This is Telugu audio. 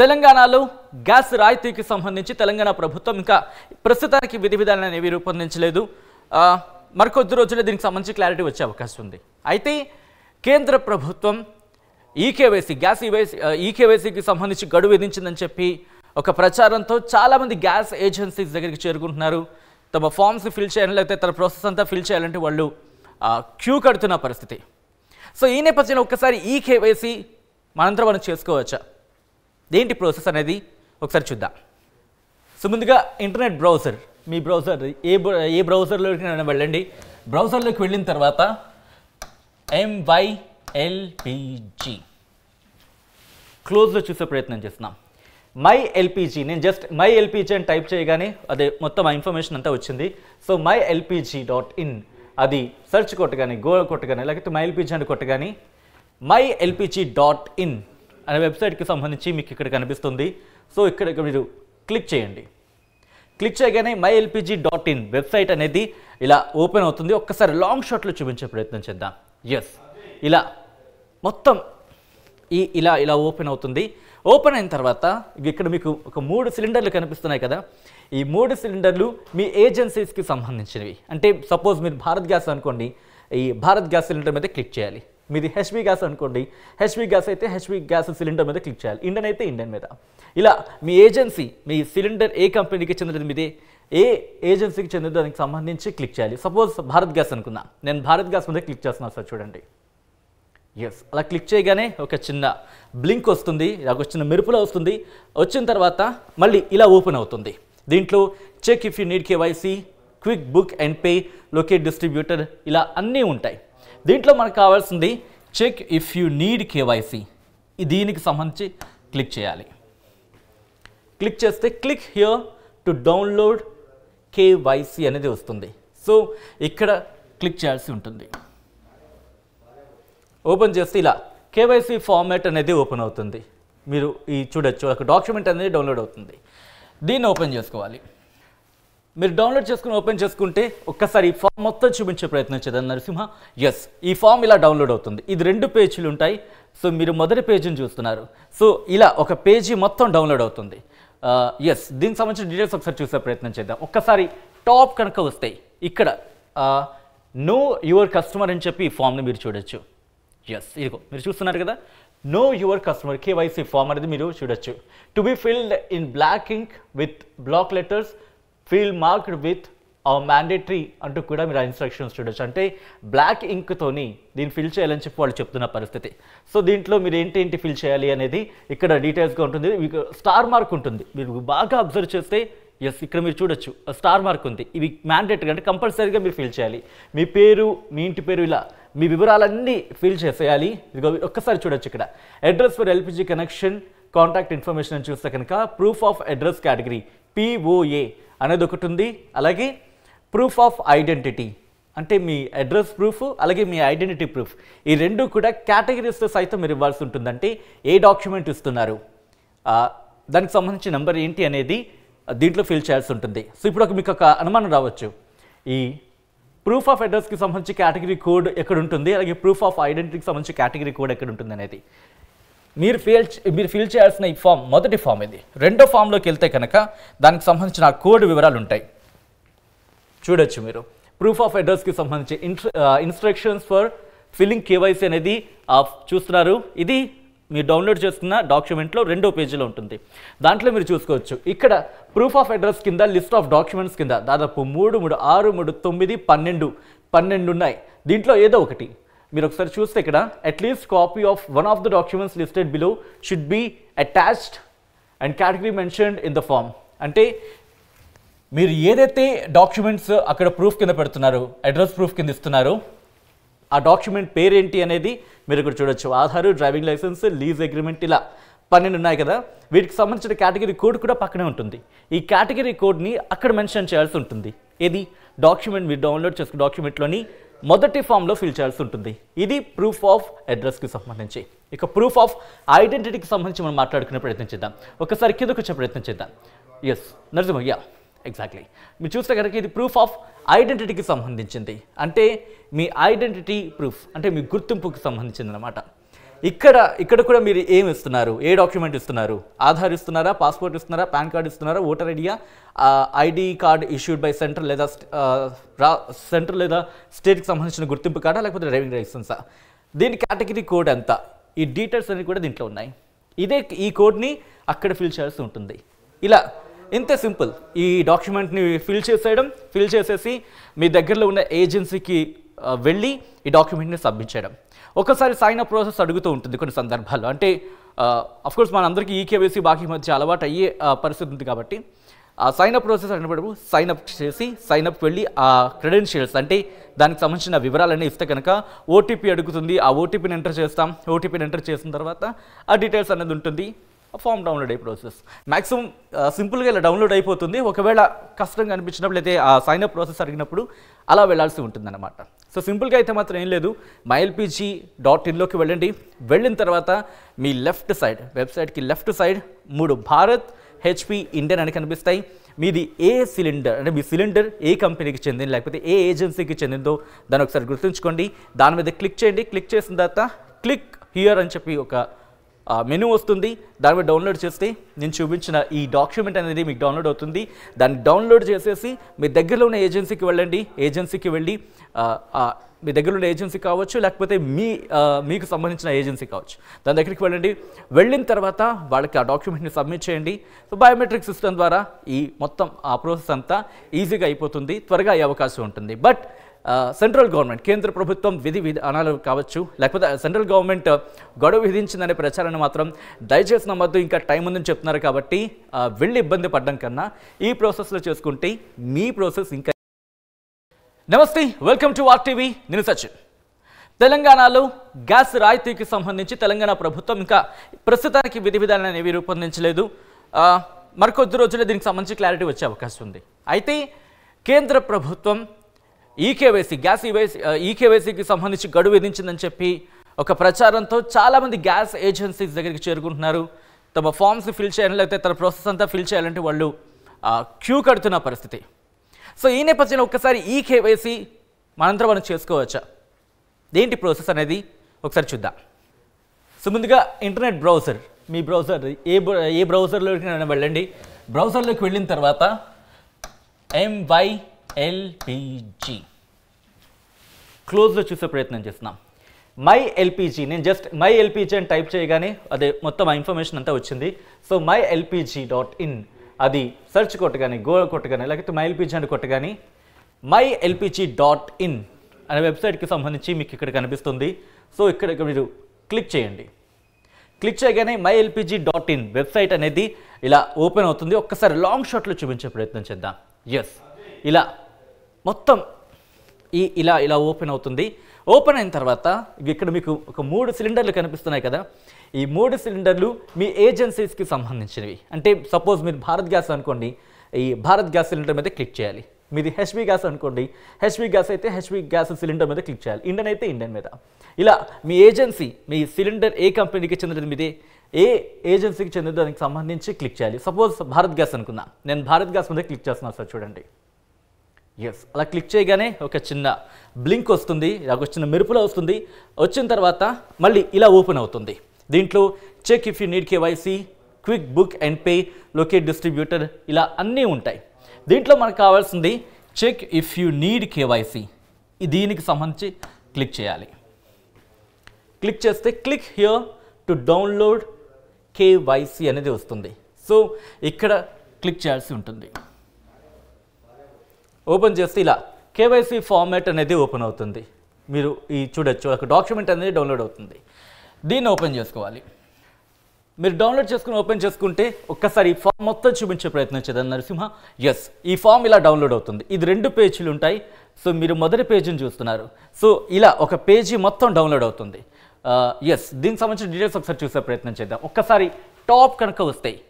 తెలంగాణలో గ్యాస్ రాయితీకి సంబంధించి తెలంగాణ ప్రభుత్వం ఇంకా ప్రస్తుతానికి విధి విధానాన్ని అనేవి రూపొందించలేదు మరికొద్ది రోజుల్లో దీనికి సంబంధించి క్లారిటీ వచ్చే అవకాశం ఉంది అయితే కేంద్ర ప్రభుత్వం ఈకేవైసీ గ్యాస్ ఈవైసీ ఈకేవైసీకి సంబంధించి గడువు విధించిందని చెప్పి ఒక ప్రచారంతో చాలామంది గ్యాస్ ఏజెన్సీస్ దగ్గరికి చేరుకుంటున్నారు తమ ఫామ్స్ ఫిల్ చేయాలని లేకపోతే తన ప్రాసెస్ అంతా ఫిల్ చేయాలంటే వాళ్ళు క్యూ కడుతున్న పరిస్థితి సో ఈ నేపథ్యంలో ఒక్కసారి ఈ కేవైసీ మనంతా మనం చేసుకోవచ్చా ఏంటి ప్రాసెస్ అనేది ఒకసారి చూద్దాం సో ముందుగా ఇంటర్నెట్ బ్రౌజర్ మీ బ్రౌజర్ ఏ ఏ బ్రౌజర్లోకి నన్ను వెళ్ళండి బ్రౌజర్లోకి వెళ్ళిన తర్వాత ఎంవైఎల్పిజి క్లోజ్లో చూసే ప్రయత్నం చేస్తున్నాం మై ఎల్పిజి నేను జస్ట్ మై ఎల్పిజి అని టైప్ చేయగానే అదే మొత్తం ఆ ఇన్ఫర్మేషన్ అంతా వచ్చింది so my LPG dot in అది సెర్చ్ కొట్టగానే గోల్ కొట్టగానే లేకపోతే మై ఎల్పిజి అని కొట్టగానే మై ఎల్పిజి డాట్ ఇన్ అనే వెబ్సైట్కి సంబంధించి మీకు ఇక్కడ కనిపిస్తుంది సో ఇక్కడ మీరు క్లిక్ చేయండి క్లిక్ చేయగానే my LPG dot in website అనేది ఇలా ఓపెన్ అవుతుంది ఒక్కసారి లాంగ్ షాట్లో చూపించే ప్రయత్నం చేద్దాం ఎస్ ఇలా మొత్తం ఈ ఇలా ఇలా ఓపెన్ అవుతుంది ఓపెన్ అయిన తర్వాత ఇక్కడ మీకు ఒక మూడు సిలిండర్లు కనిపిస్తున్నాయి కదా ఈ మూడు సిలిండర్లు మీ ఏజెన్సీస్కి సంబంధించినవి అంటే సపోజ్ మీరు భారత్ గ్యాస్ అనుకోండి ఈ భారత్ గ్యాస్ సిలిండర్ మీద క్లిక్ చేయాలి మీది హెచ్వి గ్యాస్ అనుకోండి హెచ్వి గ్యాస్ అయితే హెచ్వి గ్యాస్ సిలిండర్ మీద క్లిక్ చేయాలి ఇండియన్ అయితే ఇండియన్ మీద ఇలా మీ ఏజెన్సీ మీ సిలిండర్ ఏ కంపెనీకి చెందినది మీది ఏ ఏజెన్సీకి చెందిన దానికి సంబంధించి క్లిక్ చేయాలి సపోజ్ భారత్ గ్యాస్ అనుకున్నా నేను భారత్ గ్యాస్ మీద క్లిక్ చేస్తున్నాను సార్ చూడండి ఎస్ అలా క్లిక్ చేయగానే ఒక చిన్న బ్లింక్ వస్తుంది ఇలా ఒక చిన్న మెరుపులో వస్తుంది వచ్చిన తర్వాత మళ్ళీ ఇలా ఓపెన్ అవుతుంది దీంట్లో check if you need KYC quick book and pay locate distributor ఇలా అన్నీ ఉంటాయి దీంట్లో మనకు కావాల్సింది check if you need KYC దీనికి సంబంధించి క్లిక్ చేయాలి క్లిక్ చేస్తే click here to download KYC అనేది వస్తుంది సో ఇక్కడ క్లిక్ చేయాల్సి ఉంటుంది ఓపెన్ చేస్తే ఇలా కేవైసీ ఫార్మాట్ అనేది ఓపెన్ అవుతుంది మీరు ఈ చూడొచ్చు ఒక డాక్యుమెంట్ అనేది డౌన్లోడ్ అవుతుంది దీన్ని ఓపెన్ చేసుకోవాలి మీరు డౌన్లోడ్ చేసుకుని ఓపెన్ చేసుకుంటే ఒక్కసారి ఈ ఫామ్ మొత్తం చూపించే ప్రయత్నం చేద్దాం నరసింహ ఎస్ ఈ ఫామ్ ఇలా డౌన్లోడ్ అవుతుంది ఇది రెండు పేజీలు ఉంటాయి సో మీరు మొదటి పేజీని చూస్తున్నారు సో ఇలా ఒక పేజీ మొత్తం డౌన్లోడ్ అవుతుంది ఎస్ uh, దీనికి సంబంధించిన డీటెయిల్స్ ఒకసారి చూసే ప్రయత్నం చేద్దాం ఒక్కసారి టాప్ కనుక వస్తాయి ఇక్కడ నో యువర్ కస్టమర్ అని చెప్పి ఈ ఫామ్ని మీరు చూడొచ్చు ఎస్ ఇదిగో మీరు చూస్తున్నారు కదా know your customer KYC form అనేది మీరు చూడొచ్చు to be filled in black ink with block letters field marked with ఆ మ్యాండేటరీ అంటూ కూడా మీరు ఇన్స్ట్రక్షన్స్ చూడొచ్చు అంటే బ్లాక్ ఇంక్తోని దీన్ని ఫిల్ చేయాలని చెప్పి వాళ్ళు చెప్తున్న పరిస్థితి సో దీంట్లో మీరు ఏంటి ఏంటి ఫిల్ చేయాలి అనేది ఇక్కడ డీటెయిల్స్గా ఉంటుంది మీకు స్టార్ మార్క్ ఉంటుంది మీరు బాగా అబ్జర్వ్ చేస్తే ఎస్ ఇక్కడ మీరు చూడొచ్చు స్టార్ మార్క్ ఉంది ఇవి మ్యాండేటరీ అంటే కంపల్సరీగా మీరు ఫిల్ చేయాలి మీ పేరు మీ ఇంటి పేరు ఇలా మీ వివరాలన్నీ ఫిల్ చేసేయాలి ఇదిగో ఒక్కసారి చూడొచ్చు ఇక్కడ address for LPG connection contact information అని చూస్తే కనుక proof of address category POA అనేది ఒకటి ఉంది అలాగే ప్రూఫ్ ఆఫ్ ఐడెంటిటీ అంటే మీ అడ్రస్ ప్రూఫ్ అలాగే మీ ఐడెంటిటీ ప్రూఫ్ ఈ రెండు కూడా కేటగిరీస్తో సైతం మీరు ఇవ్వాల్సి ఉంటుందంటే ఏ డాక్యుమెంట్ ఇస్తున్నారు దానికి సంబంధించి నెంబర్ ఏంటి అనేది దీంట్లో ఫిల్ చేయాల్సి ఉంటుంది సో ఇప్పుడు ఒక మీకు ఒక అనుమానం రావచ్చు ఈ ప్రూఫ్ ఆఫ్ అడ్రస్కి సంబంధించి కేటగిరీ కోడ్ ఎక్కడ ఉంటుంది అలాగే ప్రూఫ్ ఆఫ్ ఐడెంటిటీకి సంబంధించి కేటగిరీ కోడ్ ఎక్కడ ఉంటుంది అనేది మీరు ఫిల్ మీరు ఫిల్ చేయాల్సిన ఈ ఫామ్ మొదటి ఫామ్ ఇది రెండో ఫామ్లోకి వెళ్తే కనుక దానికి సంబంధించిన కోడ్ వివరాలు ఉంటాయి చూడొచ్చు మీరు ప్రూఫ్ ఆఫ్ అడ్రస్కి సంబంధించి ఇన్స్ట్రక్షన్స్ ఫర్ ఫిల్లింగ్ కేవైసీ అనేది చూస్తున్నారు ఇది మీరు డౌన్లోడ్ చేసుకున్న డాక్యుమెంట్లో రెండో పేజీలో ఉంటుంది దాంట్లో మీరు చూసుకోవచ్చు ఇక్కడ ప్రూఫ్ ఆఫ్ అడ్రస్ కింద లిస్ట్ ఆఫ్ డాక్యుమెంట్స్ కింద దాదాపు మూడు మూడు ఆరు మూడు తొమ్మిది పన్నెండు పన్నెండు ఉన్నాయి దీంట్లో ఏదో ఒకటి మీరు ఒకసారి చూస్తే ఇక్కడ at least copy of one of the documents listed below should be attached and category mentioned in the form అంటే మీరు ఏదైతే డాక్యుమెంట్స్ అక్కడ ప్రూఫ్ కింద పెడుతున్నారు అడ్రస్ ప్రూఫ్ కింద ఇస్తున్నారో ఆ డాక్యుమెంట్ పేరేంటి అనేది మీరు ఇక్కడ చూడొచ్చు Aadhaar driving licence lease agreement ఇలా పన్నెండు ఉన్నాయి కదా వీటికి సంబంధించిన కేటగిరీ కోడ్ కూడా పక్కనే ఉంటుంది ఈ కేటగిరీ కోడ్ని అక్కడ మెన్షన్ చేయాల్సి ఉంటుంది ఏది డాక్యుమెంట్ మీరు డౌన్లోడ్ చేసుకున్న డాక్యుమెంట్లోని మొదటి ఫామ్లో ఫిల్ చేయాల్సి ఉంటుంది ఇది ప్రూఫ్ ఆఫ్ అడ్రస్కి సంబంధించి ఇక ప్రూఫ్ ఆఫ్ ఐడెంటిటీకి సంబంధించి మనం మాట్లాడుకునే ప్రయత్నం చేద్దాం ఒకసారి కిందకు వచ్చే ప్రయత్నం చేద్దాం ఎస్ నరసింహయ్య ఎగ్జాక్ట్లీ మీరు చూస్తే కనుక ఇది ప్రూఫ్ ఆఫ్ ఐడెంటిటీకి సంబంధించింది అంటే మీ ఐడెంటిటీ ప్రూఫ్ అంటే మీ గుర్తింపుకి సంబంధించింది అనమాట ఇక్కడ ఇక్కడ కూడా మీరు ఏం ఇస్తున్నారు ఏ డాక్యుమెంట్ ఇస్తున్నారు ఆధార్ ఇస్తున్నారా పాస్పోర్ట్ ఇస్తున్నారా పాన్ కార్డ్ ఇస్తున్నారా voter idea ID card issued by central లేదా సెంట్రల్ లేదా స్టేట్కి సంబంధించిన గుర్తింపు కార్డా లేకపోతే డ్రైవింగ్ లైసెన్సా దీని కేటగిరీ కోడ్ ఎంత ఈ డీటెయిల్స్ అన్ని కూడా దీంట్లో ఉన్నాయి ఇదే ఈ కోడ్ని అక్కడ ఫిల్ చేయాల్సి ఉంటుంది ఇలా ఇంత సింపుల్ ఈ డాక్యుమెంట్ని ఫిల్ చేసేయడం ఫిల్ చేసేసి మీ దగ్గరలో ఉన్న ఏజెన్సీకి వెళ్ళి ఈ డాక్యుమెంట్ని సబ్మిట్ చేయడం ఒకసారి సైన్ అప్ ప్రాసెస్ అడుగుతూ ఉంటుంది కొన్ని సందర్భాల్లో అంటే అఫ్కోర్స్ మనందరికీ ఈకేబీసీ బాకీ మధ్య అలవాటు అయ్యే పరిస్థితి ఉంది కాబట్టి ఆ సైన్ అప్ ప్రాసెస్ అనేటప్పుడు సైన్ అప్ చేసి సైన్ అప్ వెళ్ళి ఆ క్రెడెన్షియల్స్ అంటే దానికి సంబంధించిన వివరాలన్నీ ఇస్తే కనుక ఓటీపీ అడుగుతుంది ఆ ఓటీపీని ఎంటర్ చేస్తాం ఓటీపీని ఎంటర్ చేసిన తర్వాత ఆ డీటెయిల్స్ అనేది ఉంటుంది ఫామ్ డౌన్లోడ్ అయ్యే ప్రాసెస్ మ్యాక్సిమం సింపుల్గా ఇలా డౌన్లోడ్ అయిపోతుంది ఒకవేళ కష్టంగా అనిపించినప్పుడు అయితే ఆ సైన్ అప్ ప్రాసెస్ అడిగినప్పుడు అలా వెళ్లాల్సి అన్నమాట సో సింపుల్గా అయితే మాత్రం ఏం లేదు మైఎల్పీజీ డాట్ ఇన్లోకి వెళ్ళండి వెళ్ళిన తర్వాత మీ లెఫ్ట్ సైడ్ వెబ్సైట్కి లెఫ్ట్ సైడ్ మూడు భారత్ హెచ్పి ఇండియన్ అని కనిపిస్తాయి మీది ఏ సిలిండర్ అంటే మీ సిలిండర్ ఏ కంపెనీకి చెందింది లేకపోతే ఏ ఏజెన్సీకి చెందిందో దాన్ని ఒకసారి గుర్తుంచుకోండి దాని మీద క్లిక్ చేయండి క్లిక్ చేసిన తర్వాత క్లిక్ హియర్ అని చెప్పి ఒక మెనూ వస్తుంది మీద డౌన్లోడ్ చేస్తే నేను చూపించిన ఈ డాక్యుమెంట్ అనేది మీకు డౌన్లోడ్ అవుతుంది దాన్ని డౌన్లోడ్ చేసేసి మీ దగ్గరలో ఉన్న ఏజెన్సీకి వెళ్ళండి ఏజెన్సీకి వెళ్ళి మీ దగ్గర ఉన్న ఏజెన్సీ కావచ్చు లేకపోతే మీ మీకు సంబంధించిన ఏజెన్సీ కావచ్చు దాని దగ్గరికి వెళ్ళండి వెళ్ళిన తర్వాత వాళ్ళకి ఆ డాక్యుమెంట్ని సబ్మిట్ చేయండి సో బయోమెట్రిక్ సిస్టమ్ ద్వారా ఈ మొత్తం ఆ ప్రాసెస్ అంతా ఈజీగా అయిపోతుంది త్వరగా అయ్యే అవకాశం ఉంటుంది బట్ సెంట్రల్ గవర్నమెంట్ కేంద్ర ప్రభుత్వం విధి అనాలు కావచ్చు లేకపోతే సెంట్రల్ గవర్నమెంట్ గొడవ విధించిందనే ప్రచారాన్ని మాత్రం దయచేసి నమ్మద్దు ఇంకా టైం ఉందని చెప్తున్నారు కాబట్టి వెళ్ళి ఇబ్బంది పడడం కన్నా ఈ ప్రాసెస్లో చేసుకుంటే మీ ప్రాసెస్ ఇంకా నమస్తే వెల్కమ్ టు వార్ టీవీ నేను సచిన్ తెలంగాణలో గ్యాస్ రాయితీకి సంబంధించి తెలంగాణ ప్రభుత్వం ఇంకా ప్రస్తుతానికి విధి విధానాన్ని ఏవి రూపొందించలేదు మరికొద్ది రోజుల్లో దీనికి సంబంధించి క్లారిటీ వచ్చే అవకాశం ఉంది అయితే కేంద్ర ప్రభుత్వం వేసి గ్యాస్ ఈవైసీ వేసికి సంబంధించి గడువు విధించిందని చెప్పి ఒక ప్రచారంతో చాలామంది గ్యాస్ ఏజెన్సీస్ దగ్గరికి చేరుకుంటున్నారు తమ ఫామ్స్ ఫిల్ చేయాలని లేకపోతే తన ప్రాసెస్ అంతా ఫిల్ చేయాలంటే వాళ్ళు క్యూ కడుతున్న పరిస్థితి సో ఈ నేపథ్యంలో ఒక్కసారి ఈ కేవైసీ మనంతరం మనం చేసుకోవచ్చా ఏంటి ప్రాసెస్ అనేది ఒకసారి చూద్దాం సో ముందుగా ఇంటర్నెట్ బ్రౌజర్ మీ బ్రౌజర్ ఏ ఏ బ్రౌజర్లోకి వెళ్ళండి బ్రౌజర్లోకి వెళ్ళిన తర్వాత ఎంవై ఎల్పిజి క్లోజ్లో చూసే ప్రయత్నం చేస్తున్నాం మై ఎల్పిజి నేను జస్ట్ మై ఎల్పిజి అని టైప్ చేయగానే అదే మొత్తం ఆ ఇన్ఫర్మేషన్ అంతా వచ్చింది so my LPG dot in అది సెర్చ్ కొట్టగానే గోల్ కొట్టగానే లేకపోతే మై ఎల్పిజి అని కొట్టగానే మై ఎల్పిజి డాట్ ఇన్ అనే వెబ్సైట్కి సంబంధించి మీకు ఇక్కడ కనిపిస్తుంది సో ఇక్కడ మీరు క్లిక్ చేయండి క్లిక్ చేయగానే my LPG dot in website అనేది ఇలా ఓపెన్ అవుతుంది ఒక్కసారి లాంగ్ షాట్లో చూపించే ప్రయత్నం చేద్దాం ఎస్ ఇలా మొత్తం ఈ ఇలా ఇలా ఓపెన్ అవుతుంది ఓపెన్ అయిన తర్వాత ఇక్కడ మీకు ఒక మూడు సిలిండర్లు కనిపిస్తున్నాయి కదా ఈ మూడు సిలిండర్లు మీ ఏజెన్సీస్కి సంబంధించినవి అంటే సపోజ్ మీరు భారత్ గ్యాస్ అనుకోండి ఈ భారత్ గ్యాస్ సిలిండర్ మీద క్లిక్ చేయాలి మీది హెచ్బీ గ్యాస్ అనుకోండి హెచ్పి గ్యాస్ అయితే హెచ్పి గ్యాస్ సిలిండర్ మీద క్లిక్ చేయాలి ఇండియన్ అయితే ఇండియన్ మీద ఇలా మీ ఏజెన్సీ మీ సిలిండర్ ఏ కంపెనీకి చెందినది మీద ఏ ఏజెన్సీకి చెందిన దానికి సంబంధించి క్లిక్ చేయాలి సపోజ్ భారత్ గ్యాస్ అనుకుందాం నేను భారత్ గ్యాస్ మీద క్లిక్ చేస్తున్నాను సార్ చూడండి ఎస్ అలా క్లిక్ చేయగానే ఒక చిన్న బ్లింక్ వస్తుంది ఒక చిన్న మెరుపులో వస్తుంది వచ్చిన తర్వాత మళ్ళీ ఇలా ఓపెన్ అవుతుంది దీంట్లో check if you need KYC quick book and pay locate distributor ఇలా అన్నీ ఉంటాయి దీంట్లో మనకు కావాల్సింది check if you need KYC దీనికి సంబంధించి క్లిక్ చేయాలి క్లిక్ చేస్తే click here to download KYC అనేది వస్తుంది సో ఇక్కడ క్లిక్ చేయాల్సి ఉంటుంది ఓపెన్ చేస్తే ఇలా కేవైసీ ఫార్మాట్ అనేది ఓపెన్ అవుతుంది మీరు ఈ చూడొచ్చు ఒక డాక్యుమెంట్ అనేది డౌన్లోడ్ అవుతుంది దీన్ని ఓపెన్ చేసుకోవాలి మీరు డౌన్లోడ్ చేసుకుని ఓపెన్ చేసుకుంటే ఒక్కసారి ఈ ఫామ్ మొత్తం చూపించే ప్రయత్నం చేద్దాం నరసింహ ఎస్ ఈ ఫామ్ ఇలా డౌన్లోడ్ అవుతుంది ఇది రెండు పేజీలు ఉంటాయి సో మీరు మొదటి పేజీని చూస్తున్నారు సో ఇలా ఒక పేజీ మొత్తం డౌన్లోడ్ అవుతుంది ఎస్ uh, దీనికి సంబంధించిన డీటెయిల్స్ ఒకసారి చూసే ప్రయత్నం చేద్దాం ఒక్కసారి టాప్ కనుక వస్తాయి